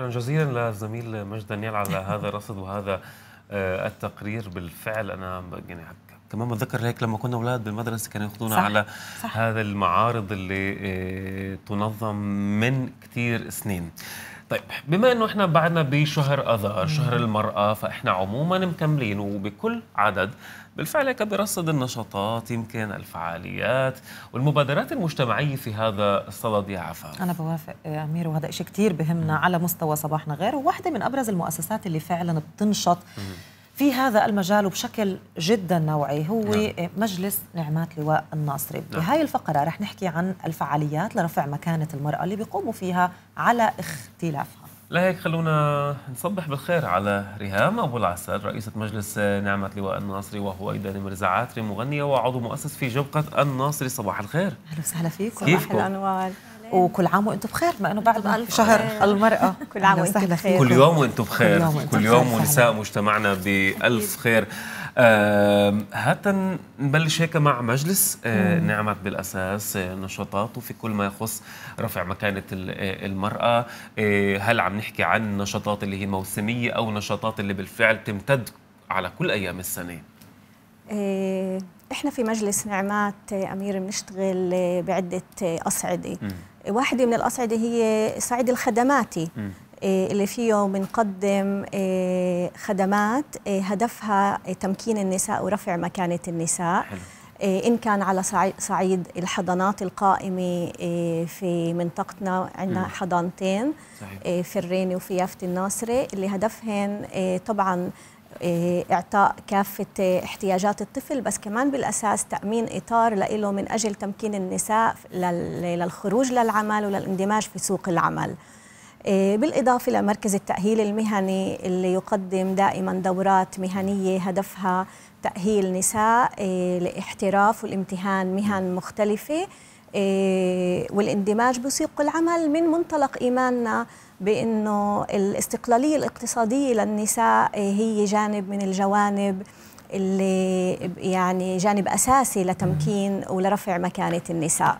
شكرا جزيلا للزميل مجد دانيال على هذا الرصد وهذا آه، التقرير بالفعل انا يعني كمان بتذكر هيك لما كنا اولاد بالمدرسه كانوا ياخذونا على صح. هذا المعارض اللي آه، تنظم من كثير سنين طيب بما انه احنا بعدنا بشهر اذار شهر المراه فاحنا عموما مكملين وبكل عدد بالفعل هيك برصد النشاطات يمكن الفعاليات والمبادرات المجتمعيه في هذا الصدد يا عفاف انا بوافق يا امير وهذا شيء كثير بهمنا على مستوى صباحنا غير وواحده من ابرز المؤسسات اللي فعلا بتنشط مم. في هذا المجال وبشكل جدا نوعي هو نعم. مجلس نعمات لواء الناصري نعم. بهاي الفقرة رح نحكي عن الفعاليات لرفع مكانة المرأة اللي بيقوموا فيها على اختلافها لهيك خلونا نصبح بالخير على ريهام أبو العسل رئيسة مجلس نعمة لواء الناصري وهو أيضا مرزعاتري مغنية وعضو مؤسس في جبقة الناصري صباح الخير أهلا وسهلا فيكم كيفكم؟ الأنوار وكل عام وانتم بخير ما انه بعد شهر المراه كل عام وانتم بخير كل يوم وانتم بخير كل يوم ونساء مجتمعنا بالف خير هات نبلش هيك مع مجلس آه، نعمت بالاساس آه، نشاطاته في كل ما يخص رفع مكانه آه، المراه هل عم نحكي عن نشاطات اللي هي موسميه او نشاطات اللي بالفعل تمتد على كل ايام السنه احنا في مجلس نعمات امير بنشتغل بعده اصعده واحدة من الأصعدة هي صعيد الخدماتي م. إيه، اللي فيه بنقدم إيه، خدمات إيه، هدفها تمكين النساء ورفع مكانة النساء حلو. إن كان على صعيد الحضانات القائمة في منطقتنا عندنا حضانتين صحيح. في الريني وفي يافت الناصرة اللي هدفهن طبعا إيه، إعطاء كافة احتياجات الطفل بس كمان بالأساس تأمين إطار له من أجل تمكين النساء للخروج للعمل وللاندماج في سوق العمل إيه، بالإضافة لمركز التأهيل المهني اللي يقدم دائما دورات مهنية هدفها تأهيل نساء إيه، لاحتراف والامتهان مهن مختلفة والاندماج بسوق العمل من منطلق إيماننا بانه الاستقلاليه الاقتصاديه للنساء إيه، هي جانب من الجوانب اللي يعني جانب اساسي لتمكين ولرفع مكانه النساء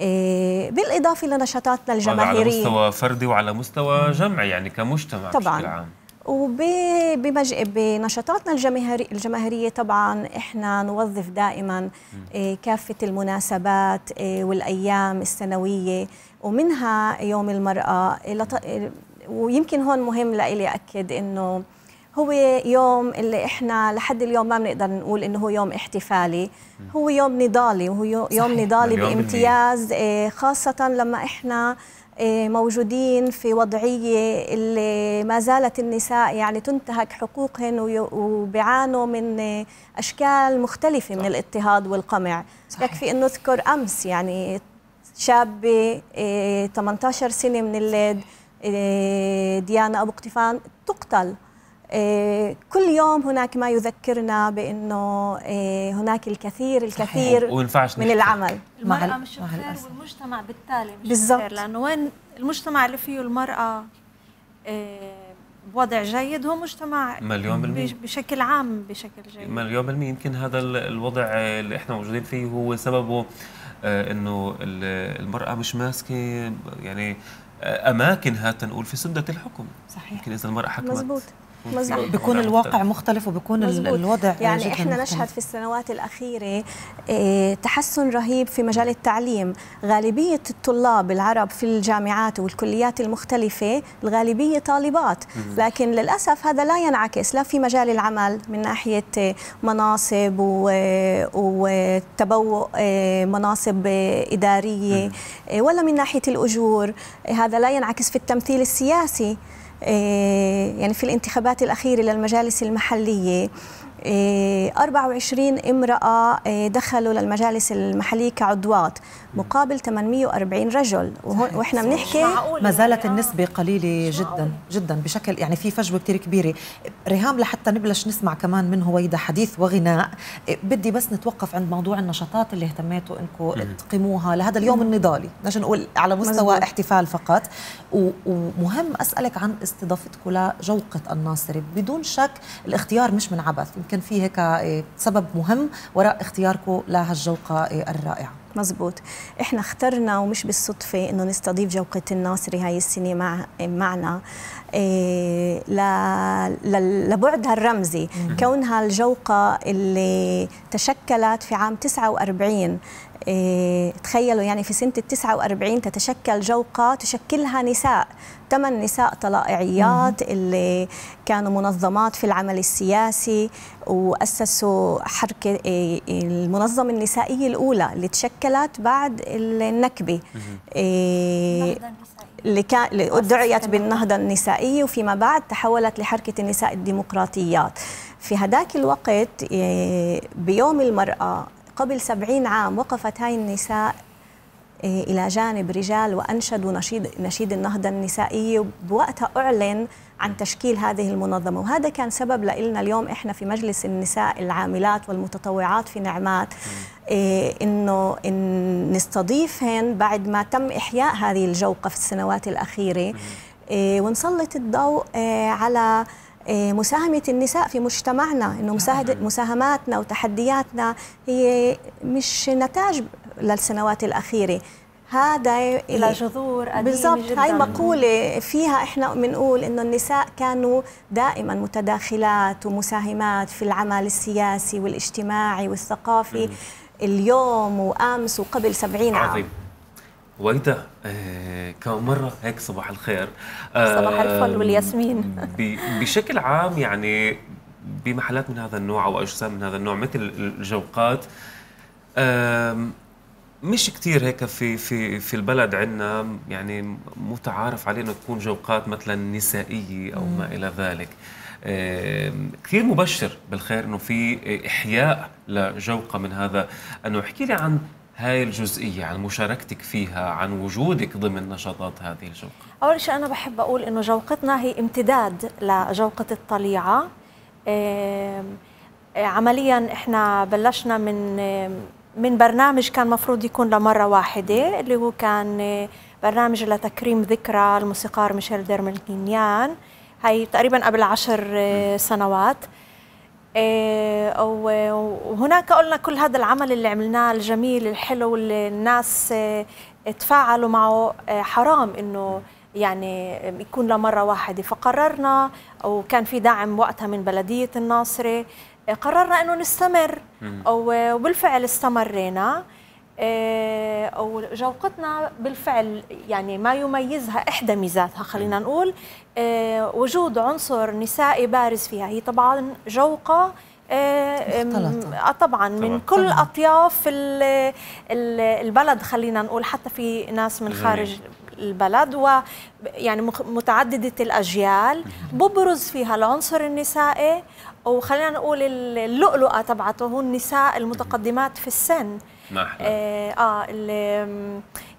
إيه، بالاضافه لنشاطاتنا الجماهيريه على مستوى فردي وعلى مستوى جمعي يعني كمجتمع طبعا بشكل عام وبمج... بنشاطاتنا الجماهيري... الجماهيرية طبعا إحنا نوظف دائما إيه، كافة المناسبات والأيام السنوية ومنها يوم المرأة ويمكن هون مهم لإلي أكد إنه هو يوم اللي احنا لحد اليوم ما بنقدر نقول انه هو يوم احتفالي هو يوم نضالي وهو يوم صحيح. نضالي بامتياز آه، خاصه لما احنا آه، موجودين في وضعيه اللي ما زالت النساء يعني تنتهك حقوقهن وبيعانوا من آه، اشكال مختلفه صح. من الاضطهاد والقمع صحيح. يكفي انه نذكر امس يعني شابه 18 آه، سنه من الليد آه، ديانا ابو قطفان تقتل آه، كل يوم هناك ما يذكرنا بانه هناك الكثير الكثير صحيح. من العمل المراه مش بخير والمجتمع بالتالي مش بالزبط. بخير لانه وين المجتمع اللي فيه المراه بوضع جيد هو مجتمع مليون بالمية بشكل عام بشكل جيد مليون بالمية يمكن هذا الوضع اللي احنا موجودين فيه هو سببه آه، انه المراه مش ماسكه يعني آه، اماكنها تنقول في سده الحكم صحيح لكن اذا المراه حكمت مزبوط. مزبوط. بيكون الواقع مختلف وبيكون مزبوط. الوضع يعني احنا نشهد في السنوات الاخيره آه، تحسن رهيب في مجال التعليم غالبيه الطلاب العرب في الجامعات والكليات المختلفه الغالبيه طالبات لكن للاسف هذا لا ينعكس لا في مجال العمل من ناحيه آه، مناصب آه، وتبوء مناصب اداريه ولا من ناحيه الاجور هذا لا ينعكس في التمثيل السياسي إيه، يعني في الانتخابات الأخيرة للمجالس المحلية 24 إيه، امرأة إيه، دخلوا للمجالس المحلية كعضوات مقابل 840 رجل وإحنا بنحكي ما زالت النسبة قليلة جدا جدا بشكل يعني في فجوة كتير كبيرة ريهام لحتى نبلش نسمع كمان من هويدا حديث وغناء إيه، بدي بس نتوقف عند موضوع النشاطات اللي اهتميتوا انكم تقيموها لهذا اليوم النضالي نجي نقول على مستوى مزبوط. احتفال فقط ومهم أسألك عن استضافتكم لجوقة الناصري بدون شك الاختيار مش من عبث كان في هيك آه، سبب مهم وراء اختياركم لهالجوقه آه، الرائعه مزبوط احنا اخترنا ومش بالصدفه انه نستضيف جوقه الناصري هاي السنه مع معنا إيه ل... لبعدها الرمزي كونها الجوقه اللي تشكلت في عام 49 إيه، تخيلوا يعني في سنة التسعة وأربعين تتشكل جوقة تشكلها نساء ثمان نساء طلائعيات اللي كانوا منظمات في العمل السياسي وأسسوا حركة إيه، المنظمة النسائية الأولى اللي تشكلت بعد النكبة إيه، اللي كان ادعيت بالنهضة النسائية وفيما بعد تحولت لحركة النساء الديمقراطيات في هذاك الوقت بيوم المرأة قبل سبعين عام وقفت هاي النساء إيه، إلى جانب رجال وأنشدوا نشيد, نشيد النهضة النسائية بوقتها أعلن عن تشكيل هذه المنظمة وهذا كان سبب لنا اليوم إحنا في مجلس النساء العاملات والمتطوعات في نعمات إيه إنه إن نستضيفهن بعد ما تم إحياء هذه الجوقة في السنوات الأخيرة إيه ونسلط الضوء إيه على إيه، مساهمة النساء في مجتمعنا إنه آه. مساهماتنا وتحدياتنا هي مش نتاج للسنوات الأخيرة هذا إلى إيه، جذور قديمة بالضبط هاي مقولة فيها إحنا بنقول إنه النساء كانوا دائما متداخلات ومساهمات في العمل السياسي والاجتماعي والثقافي اليوم وأمس وقبل سبعين عام عظيم. وإذا آه كم مرة هيك صباح الخير آه صباح الفل والياسمين بشكل عام يعني بمحلات من هذا النوع أو أجسام من هذا النوع مثل الجوقات آه مش كتير هيك في في في البلد عندنا يعني متعارف عليه انه تكون جوقات مثلا نسائيه او ما الى ذلك كثير مبشر بالخير انه في احياء لجوقه من هذا انه احكي لي عن هاي الجزئية عن مشاركتك فيها عن وجودك ضمن نشاطات هذه الجوقة أول شيء أنا بحب أقول إنه جوقتنا هي امتداد لجوقة الطليعة آه، عمليا إحنا بلشنا من من برنامج كان مفروض يكون لمرة واحدة اللي هو كان آه، برنامج لتكريم ذكرى الموسيقار ميشيل ديرملكينيان هاي تقريبا قبل عشر آه، سنوات إيه، وهناك قلنا كل هذا العمل اللي عملناه الجميل الحلو اللي الناس إيه، تفاعلوا معه إيه، حرام انه يعني يكون لمره واحده فقررنا وكان في دعم وقتها من بلديه الناصره قررنا انه نستمر وبالفعل استمرينا آه، وجوقتنا بالفعل يعني ما يميزها احدى ميزاتها خلينا نقول آه، وجود عنصر نسائي بارز فيها هي طبعا جوقه آه، طبعا من كل اطياف البلد خلينا نقول حتى في ناس من خارج البلد ويعني متعدده الاجيال ببرز فيها العنصر النسائي وخلينا نقول اللؤلؤه تبعته هو النساء المتقدمات في السن ما آه،, اه, اللي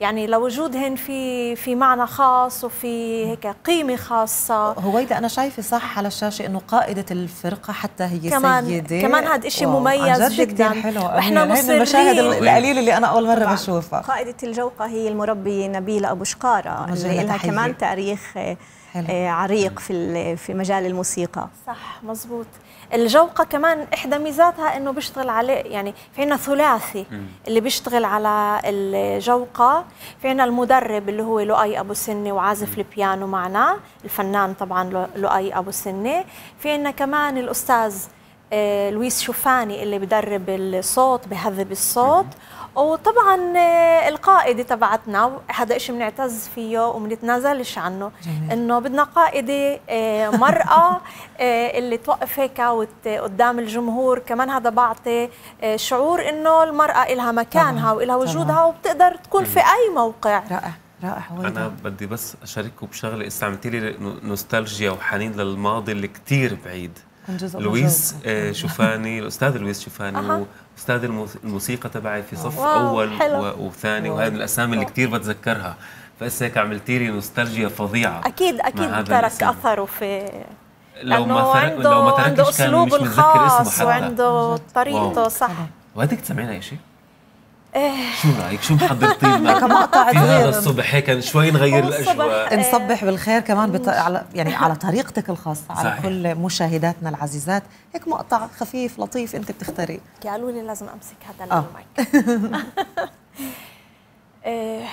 يعني لوجودهن في في معنى خاص وفي هيك قيمه خاصه هويدا انا شايفه صح على الشاشه انه قائده الفرقه حتى هي كمان سيده كمان هذا شيء مميز عن جد جدا حلو احنا مصرين المشاهد القليله اللي انا اول مره بشوفها قائده الجوقه هي المربيه نبيله ابو شقاره اللي لها كمان تاريخ آه، حلو. آه، عريق في في مجال الموسيقى صح مزبوط الجوقة كمان إحدى ميزاتها إنه بيشتغل عليه يعني في عنا ثلاثي اللي بيشتغل على الجوقة في عنا المدرب اللي هو لؤي أبو سني وعازف البيانو معنا الفنان طبعا لؤي أبو سني في عنا كمان الأستاذ آه، لويس شوفاني اللي بدرب الصوت بهذب الصوت مم. وطبعا آه، القائده تبعتنا هذا شيء بنعتز فيه وبنتنازلش عنه جميل. انه بدنا قائده آه، مراه آه، اللي توقف هيك قدام الجمهور كمان هذا بعطي شعور انه المراه لها مكانها ولها وجودها وبتقدر تكون في اي موقع رائع رائع انا بدي بس اشارككم بشغله استعملتي لي نوستالجيا وحنين للماضي اللي كثير بعيد لويس شوفاني الاستاذ لويس شوفاني استاذ الموسيقى تبعي في صف اول حلو. وثاني وهذه الاسامي اللي كثير بتذكرها فهسه هيك عملتي لي نوستالجيا فظيعه اكيد اكيد ترك اثره في لو ما عنده لو ما تركش عنده اسلوبه الخاص وعنده طريقته صح وهديك تسمعينا شيء؟ إيه. شو رايك شو محضرتي لنا كمقطع في هذا الصبح هيك شوي نغير الاجواء إيه. نصبح بالخير كمان بط... على يعني على طريقتك الخاصه صحيح. على كل مشاهداتنا العزيزات هيك مقطع خفيف لطيف انت بتختاري قالوا لي لازم امسك هذا آه. المايك إيه.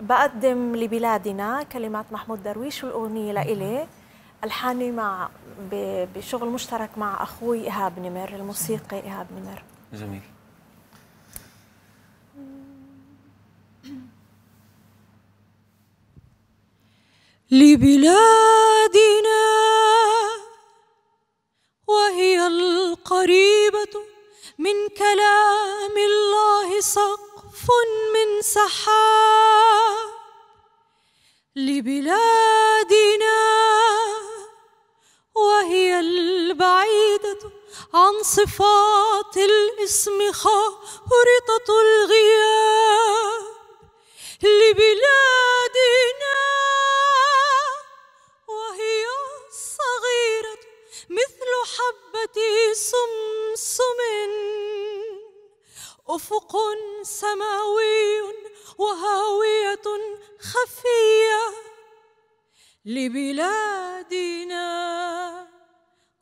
بقدم لبلادنا كلمات محمود درويش والاغنيه لإلي الحاني مع بشغل مشترك مع اخوي ايهاب نمر الموسيقي ايهاب نمر جميل لبلادنا وهي القريبة من كلام الله سقف من سحاب لبلادنا وهي البعيدة عن صفات الاسم خارطة الغياب افق سماوي وهاويه خفيه لبلادنا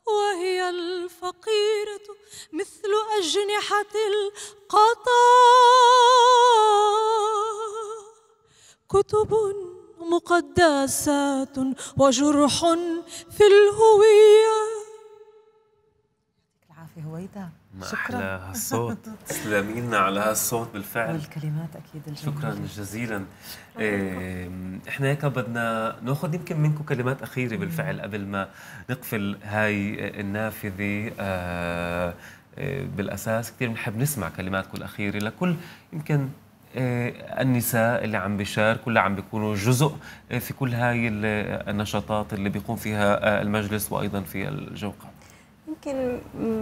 وهي الفقيره مثل اجنحه القطا كتب مقدسات وجرح في الهويه العافيه هويدا شكرا هالصوت تسلمي لنا على هالصوت بالفعل والكلمات اكيد الجميلة. شكرا جزيلا إيه احنا هيك بدنا ناخذ يمكن منكم كلمات اخيره بالفعل قبل ما نقفل هاي النافذه آه, آه، بالاساس كثير بنحب نسمع كلماتكم الاخيره لكل يمكن آه، النساء اللي عم بيشاركوا اللي عم بيكونوا جزء آه، في كل هاي النشاطات اللي بيقوم فيها المجلس وايضا في الجوقه يمكن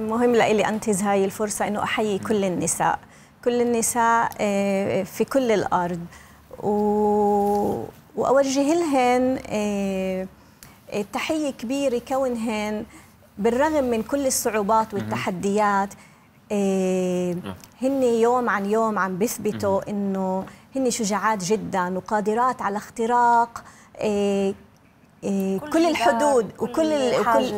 مهم لإلي أنتز هاي الفرصة أنه أحيي كل النساء كل النساء آه، في كل الأرض و... وأوجه لهن آه، آه، تحية كبيرة كونهن بالرغم من كل الصعوبات والتحديات نعم. هن يوم عن يوم عم بيثبتوا انه هن شجاعات جدا وقادرات على اختراق إيه، كل, الحدود وكل وكل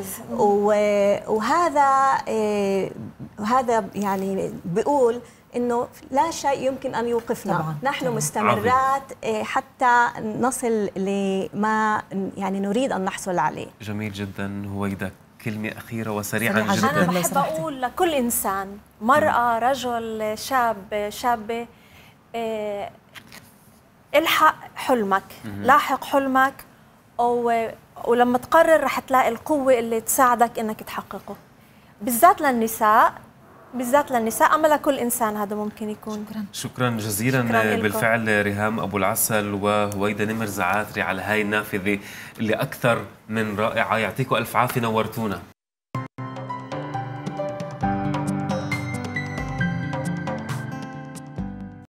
وهذا إيه، وهذا يعني بيقول انه لا شيء يمكن ان يوقفنا طبعاً. نحن طبعاً. مستمرات عظيم. إيه، حتى نصل لما يعني نريد ان نحصل عليه جميل جدا هويدا كلمة أخيرة وسريعة جدا أنا بحب أقول لكل إنسان مرأة رجل شاب شابة إيه الحق حلمك لاحق حلمك أو ولما تقرر رح تلاقي القوة اللي تساعدك إنك تحققه بالذات للنساء بالذات للنساء اما لكل انسان هذا ممكن يكون شكرا شكرا جزيلا شكرا بالفعل ريهام ابو العسل وهويدا نمر زعاتري على هاي النافذه اللي اكثر من رائعه يعطيكم الف عافيه نورتونا